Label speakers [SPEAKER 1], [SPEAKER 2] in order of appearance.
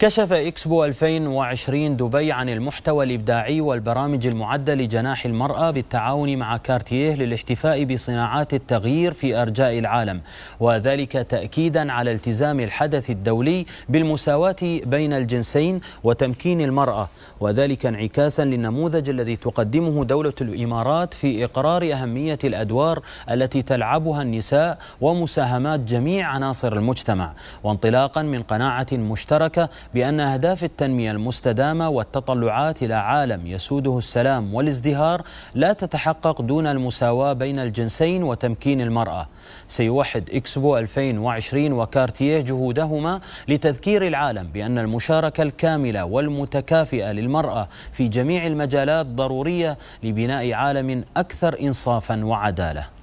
[SPEAKER 1] كشف إكسبو 2020 دبي عن المحتوى الإبداعي والبرامج المعدة لجناح المرأة بالتعاون مع كارتيه للاحتفاء بصناعات التغيير في أرجاء العالم وذلك تأكيدا على التزام الحدث الدولي بالمساواة بين الجنسين وتمكين المرأة وذلك انعكاسا للنموذج الذي تقدمه دولة الإمارات في إقرار أهمية الأدوار التي تلعبها النساء ومساهمات جميع عناصر المجتمع وانطلاقا من قناعة مشتركة بأن أهداف التنمية المستدامة والتطلعات إلى عالم يسوده السلام والازدهار لا تتحقق دون المساواة بين الجنسين وتمكين المرأة سيوحد إكسبو 2020 وكارتيه جهودهما لتذكير العالم بأن المشاركة الكاملة والمتكافئة للمرأة في جميع المجالات ضرورية لبناء عالم أكثر إنصافا وعدالة